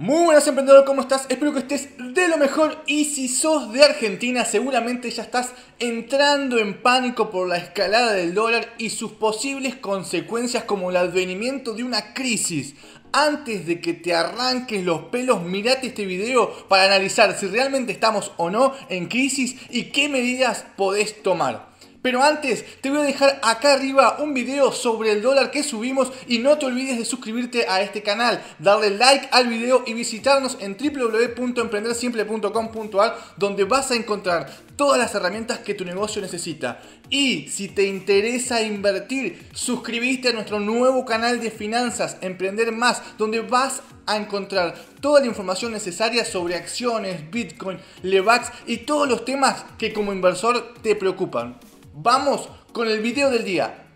Muy buenas emprendedores, ¿cómo estás? Espero que estés de lo mejor y si sos de Argentina seguramente ya estás entrando en pánico por la escalada del dólar y sus posibles consecuencias como el advenimiento de una crisis. Antes de que te arranques los pelos, mirate este video para analizar si realmente estamos o no en crisis y qué medidas podés tomar. Pero antes te voy a dejar acá arriba un video sobre el dólar que subimos y no te olvides de suscribirte a este canal, darle like al video y visitarnos en www.emprendersimple.com.ar donde vas a encontrar todas las herramientas que tu negocio necesita. Y si te interesa invertir, suscribiste a nuestro nuevo canal de finanzas, Emprender Más, donde vas a encontrar toda la información necesaria sobre acciones, Bitcoin, Levax y todos los temas que como inversor te preocupan. Vamos con el video del día.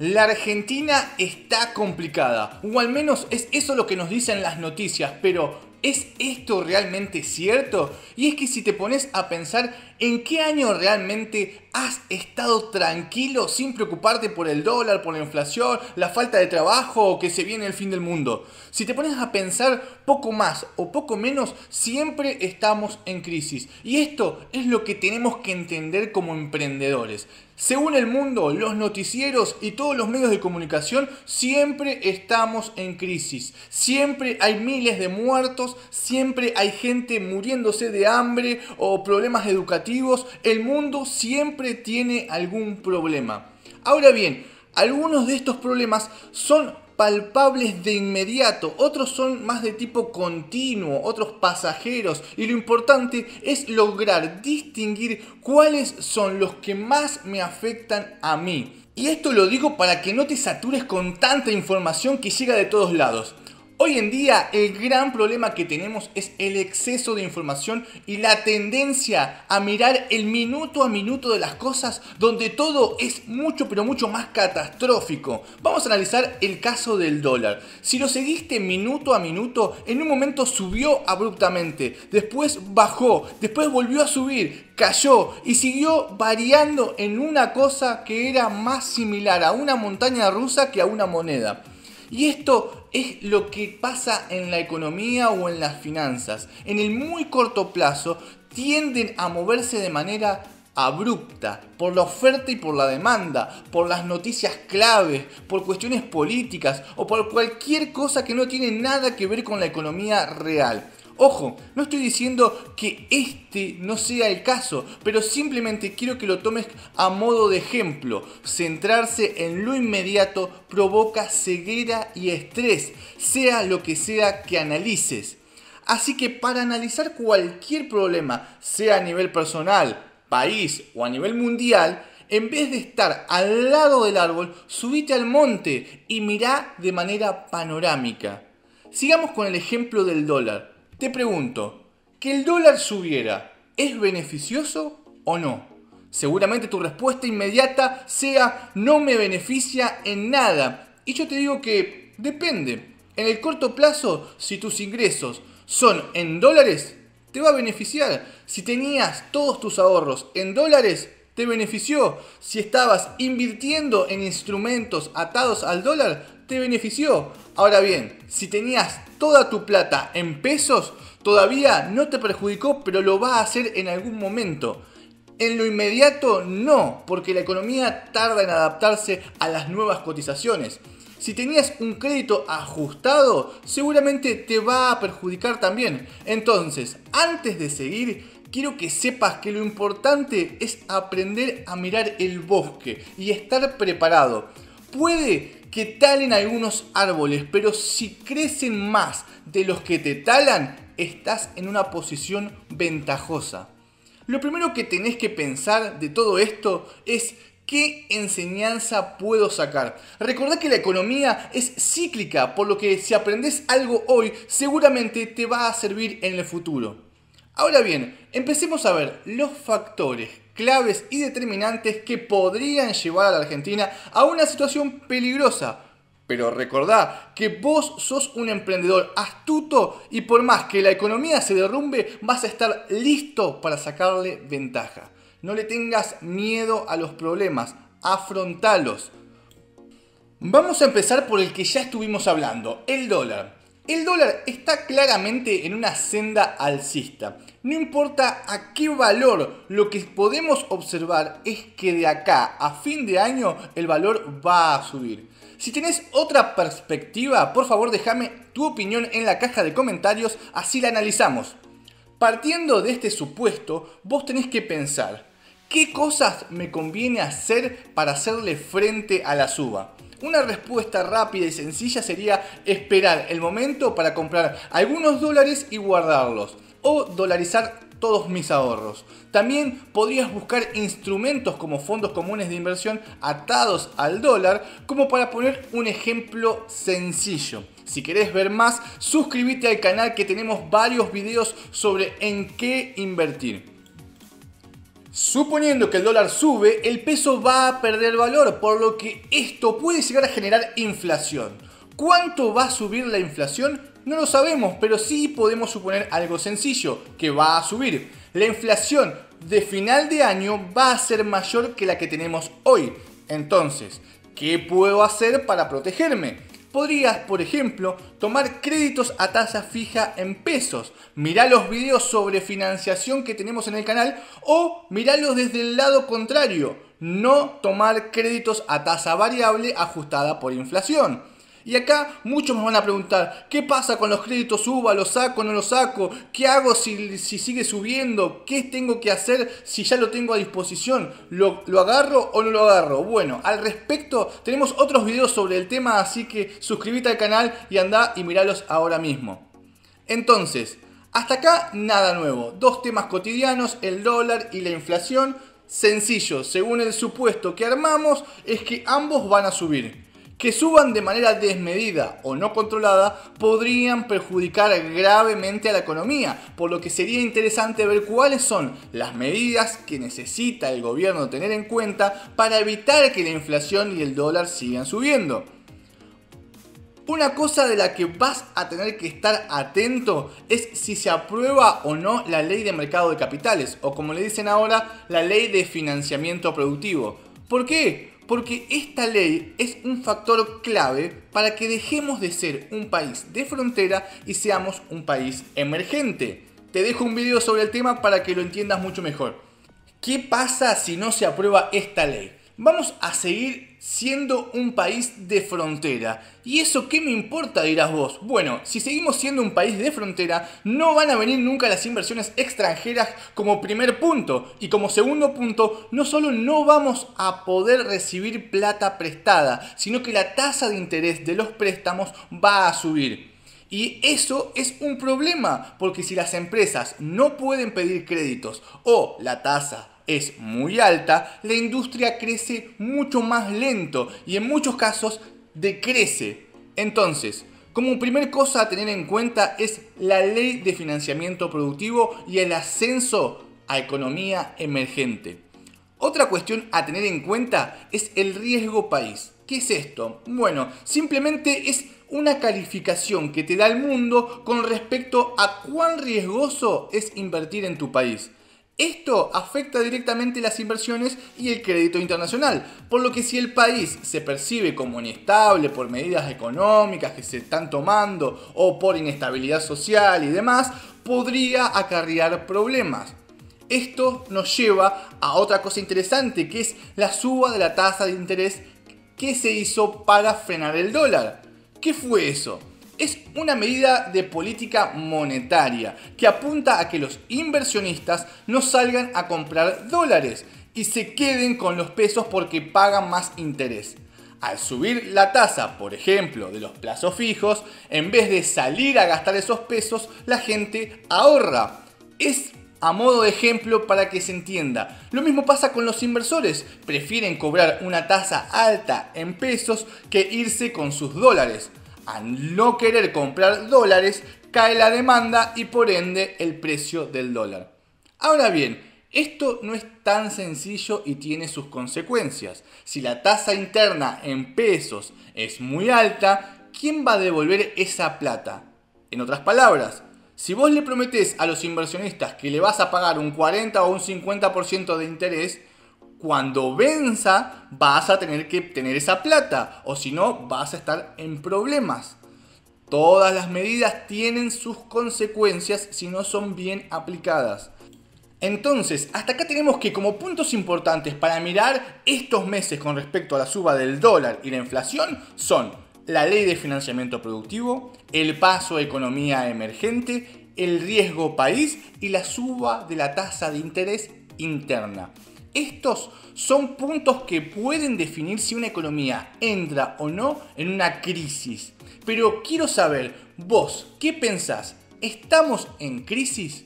La Argentina está complicada, o al menos es eso lo que nos dicen las noticias, pero ¿es esto realmente cierto? Y es que si te pones a pensar ¿En qué año realmente has estado tranquilo sin preocuparte por el dólar, por la inflación, la falta de trabajo o que se viene el fin del mundo? Si te pones a pensar poco más o poco menos, siempre estamos en crisis. Y esto es lo que tenemos que entender como emprendedores. Según el mundo, los noticieros y todos los medios de comunicación, siempre estamos en crisis. Siempre hay miles de muertos, siempre hay gente muriéndose de hambre o problemas educativos el mundo siempre tiene algún problema. Ahora bien, algunos de estos problemas son palpables de inmediato, otros son más de tipo continuo, otros pasajeros, y lo importante es lograr distinguir cuáles son los que más me afectan a mí. Y esto lo digo para que no te satures con tanta información que llega de todos lados. Hoy en día el gran problema que tenemos es el exceso de información y la tendencia a mirar el minuto a minuto de las cosas donde todo es mucho pero mucho más catastrófico. Vamos a analizar el caso del dólar. Si lo seguiste minuto a minuto, en un momento subió abruptamente, después bajó, después volvió a subir, cayó y siguió variando en una cosa que era más similar a una montaña rusa que a una moneda. Y esto es lo que pasa en la economía o en las finanzas. En el muy corto plazo tienden a moverse de manera abrupta, por la oferta y por la demanda, por las noticias claves, por cuestiones políticas o por cualquier cosa que no tiene nada que ver con la economía real. Ojo, no estoy diciendo que este no sea el caso, pero simplemente quiero que lo tomes a modo de ejemplo. Centrarse en lo inmediato provoca ceguera y estrés, sea lo que sea que analices. Así que para analizar cualquier problema, sea a nivel personal, país o a nivel mundial, en vez de estar al lado del árbol, subite al monte y mirá de manera panorámica. Sigamos con el ejemplo del dólar. Te pregunto, ¿que el dólar subiera es beneficioso o no? Seguramente tu respuesta inmediata sea no me beneficia en nada. Y yo te digo que depende. En el corto plazo, si tus ingresos son en dólares, te va a beneficiar. Si tenías todos tus ahorros en dólares, te benefició. Si estabas invirtiendo en instrumentos atados al dólar, te benefició. Ahora bien, si tenías toda tu plata en pesos, todavía no te perjudicó, pero lo va a hacer en algún momento. En lo inmediato no, porque la economía tarda en adaptarse a las nuevas cotizaciones. Si tenías un crédito ajustado, seguramente te va a perjudicar también. Entonces, antes de seguir, quiero que sepas que lo importante es aprender a mirar el bosque y estar preparado. Puede que talen algunos árboles, pero si crecen más de los que te talan, estás en una posición ventajosa. Lo primero que tenés que pensar de todo esto es qué enseñanza puedo sacar. Recordá que la economía es cíclica, por lo que si aprendes algo hoy, seguramente te va a servir en el futuro. Ahora bien, empecemos a ver los factores claves y determinantes que podrían llevar a la Argentina a una situación peligrosa. Pero recordá que vos sos un emprendedor astuto y por más que la economía se derrumbe, vas a estar listo para sacarle ventaja. No le tengas miedo a los problemas, afrontalos. Vamos a empezar por el que ya estuvimos hablando, el dólar. El dólar está claramente en una senda alcista. No importa a qué valor, lo que podemos observar es que de acá a fin de año el valor va a subir. Si tenés otra perspectiva, por favor déjame tu opinión en la caja de comentarios, así la analizamos. Partiendo de este supuesto, vos tenés que pensar, ¿qué cosas me conviene hacer para hacerle frente a la suba? Una respuesta rápida y sencilla sería esperar el momento para comprar algunos dólares y guardarlos o dolarizar todos mis ahorros. También podrías buscar instrumentos como fondos comunes de inversión atados al dólar, como para poner un ejemplo sencillo. Si querés ver más, suscríbete al canal que tenemos varios videos sobre en qué invertir. Suponiendo que el dólar sube, el peso va a perder valor, por lo que esto puede llegar a generar inflación. ¿Cuánto va a subir la inflación? No lo sabemos, pero sí podemos suponer algo sencillo, que va a subir. La inflación de final de año va a ser mayor que la que tenemos hoy. Entonces, ¿qué puedo hacer para protegerme? Podrías, por ejemplo, tomar créditos a tasa fija en pesos. Mirá los videos sobre financiación que tenemos en el canal o miralos desde el lado contrario. No tomar créditos a tasa variable ajustada por inflación. Y acá muchos me van a preguntar, ¿qué pasa con los créditos suba? ¿Los saco? ¿No lo saco? no lo saco qué hago si, sigue subiendo? ¿Qué tengo que hacer si ya lo tengo a disposición? ¿Lo, agarro o no lo agarro? Bueno, al respecto tenemos otros videos sobre el tema, así que suscríbete al canal y anda y miralos ahora mismo. Entonces, hasta acá nada nuevo. Dos temas cotidianos, el dólar y la inflación. Sencillo, según el supuesto que armamos, es que ambos van a subir que suban de manera desmedida o no controlada podrían perjudicar gravemente a la economía, por lo que sería interesante ver cuáles son las medidas que necesita el gobierno tener en cuenta para evitar que la inflación y el dólar sigan subiendo. Una cosa de la que vas a tener que estar atento es si se aprueba o no la ley de mercado de capitales, o como le dicen ahora, la ley de financiamiento productivo. ¿Por qué? Porque esta ley es un factor clave para que dejemos de ser un país de frontera y seamos un país emergente. Te dejo un video sobre el tema para que lo entiendas mucho mejor. ¿Qué pasa si no se aprueba esta ley? vamos a seguir siendo un país de frontera. ¿Y eso qué me importa, dirás vos? Bueno, si seguimos siendo un país de frontera, no van a venir nunca las inversiones extranjeras como primer punto. Y como segundo punto, no solo no vamos a poder recibir plata prestada, sino que la tasa de interés de los préstamos va a subir. Y eso es un problema, porque si las empresas no pueden pedir créditos o la tasa es muy alta, la industria crece mucho más lento y en muchos casos decrece. Entonces, como primer cosa a tener en cuenta es la ley de financiamiento productivo y el ascenso a economía emergente. Otra cuestión a tener en cuenta es el riesgo país. ¿Qué es esto? Bueno, simplemente es una calificación que te da el mundo con respecto a cuán riesgoso es invertir en tu país. Esto afecta directamente las inversiones y el crédito internacional, por lo que si el país se percibe como inestable por medidas económicas que se están tomando o por inestabilidad social y demás, podría acarrear problemas. Esto nos lleva a otra cosa interesante, que es la suba de la tasa de interés que se hizo para frenar el dólar. ¿Qué fue eso? es una medida de política monetaria que apunta a que los inversionistas no salgan a comprar dólares y se queden con los pesos porque pagan más interés. Al subir la tasa, por ejemplo, de los plazos fijos, en vez de salir a gastar esos pesos, la gente ahorra. Es a modo de ejemplo para que se entienda. Lo mismo pasa con los inversores. Prefieren cobrar una tasa alta en pesos que irse con sus dólares. Al no querer comprar dólares, cae la demanda y por ende el precio del dólar. Ahora bien, esto no es tan sencillo y tiene sus consecuencias. Si la tasa interna en pesos es muy alta, ¿quién va a devolver esa plata? En otras palabras, si vos le prometés a los inversionistas que le vas a pagar un 40 o un 50% de interés, cuando venza vas a tener que tener esa plata o si no vas a estar en problemas. Todas las medidas tienen sus consecuencias si no son bien aplicadas. Entonces, hasta acá tenemos que como puntos importantes para mirar estos meses con respecto a la suba del dólar y la inflación son la ley de financiamiento productivo, el paso a economía emergente, el riesgo país y la suba de la tasa de interés interna. Estos son puntos que pueden definir si una economía entra o no en una crisis. Pero quiero saber, vos, ¿qué pensás? ¿Estamos en crisis?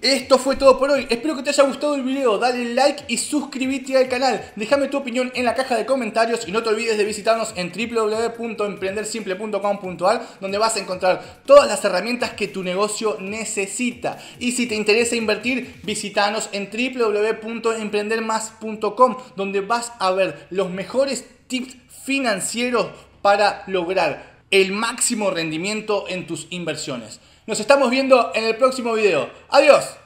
Esto fue todo por hoy, espero que te haya gustado el video, dale like y suscríbete al canal, déjame tu opinión en la caja de comentarios y no te olvides de visitarnos en www.emprendersimple.com.ar donde vas a encontrar todas las herramientas que tu negocio necesita y si te interesa invertir, visitanos en www.emprendermas.com donde vas a ver los mejores tips financieros para lograr el máximo rendimiento en tus inversiones. Nos estamos viendo en el próximo video. ¡Adiós!